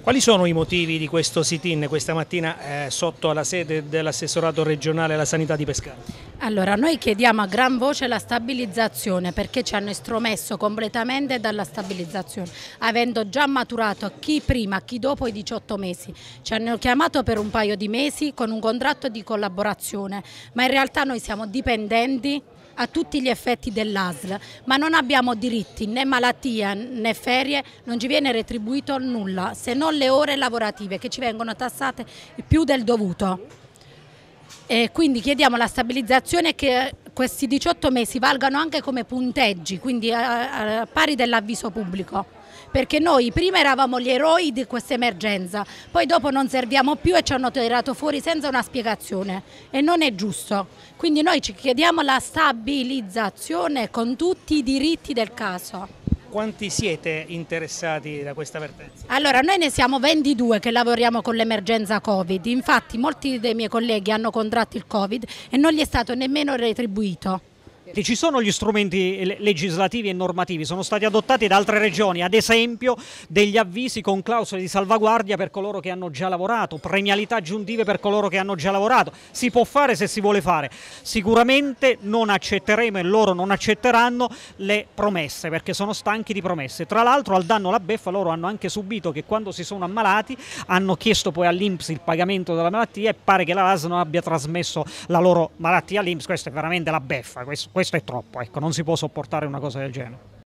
Quali sono i motivi di questo sit-in questa mattina eh, sotto la sede dell'assessorato regionale alla sanità di Pescara? Allora, noi chiediamo a gran voce la stabilizzazione perché ci hanno estromesso completamente dalla stabilizzazione, avendo già maturato chi prima, chi dopo i 18 mesi. Ci hanno chiamato per un paio di mesi con un contratto di collaborazione, ma in realtà noi siamo dipendenti a tutti gli effetti dell'ASL, ma non abbiamo diritti né malattia né ferie, non ci viene retribuito nulla se non le ore lavorative che ci vengono tassate più del dovuto. E quindi chiediamo la stabilizzazione che questi 18 mesi valgano anche come punteggi, quindi a, eh, a eh, pari dell'avviso pubblico perché noi prima eravamo gli eroi di questa emergenza, poi dopo non serviamo più e ci hanno tirato fuori senza una spiegazione e non è giusto. Quindi noi ci chiediamo la stabilizzazione con tutti i diritti del caso quanti siete interessati da questa vertenza? Allora, noi ne siamo 22 che lavoriamo con l'emergenza Covid, infatti molti dei miei colleghi hanno contratto il Covid e non gli è stato nemmeno retribuito. Ci sono gli strumenti legislativi e normativi, sono stati adottati da altre regioni, ad esempio degli avvisi con clausole di salvaguardia per coloro che hanno già lavorato, premialità aggiuntive per coloro che hanno già lavorato, si può fare se si vuole fare. Sicuramente non accetteremo e loro non accetteranno le promesse perché sono stanchi di promesse. Tra l'altro al danno la beffa loro hanno anche subito che quando si sono ammalati hanno chiesto poi all'Inps il pagamento della malattia e pare che la LAS non abbia trasmesso la loro malattia all'Inps, questa è veramente la beffa. Questo questo è troppo, ecco, non si può sopportare una cosa del genere.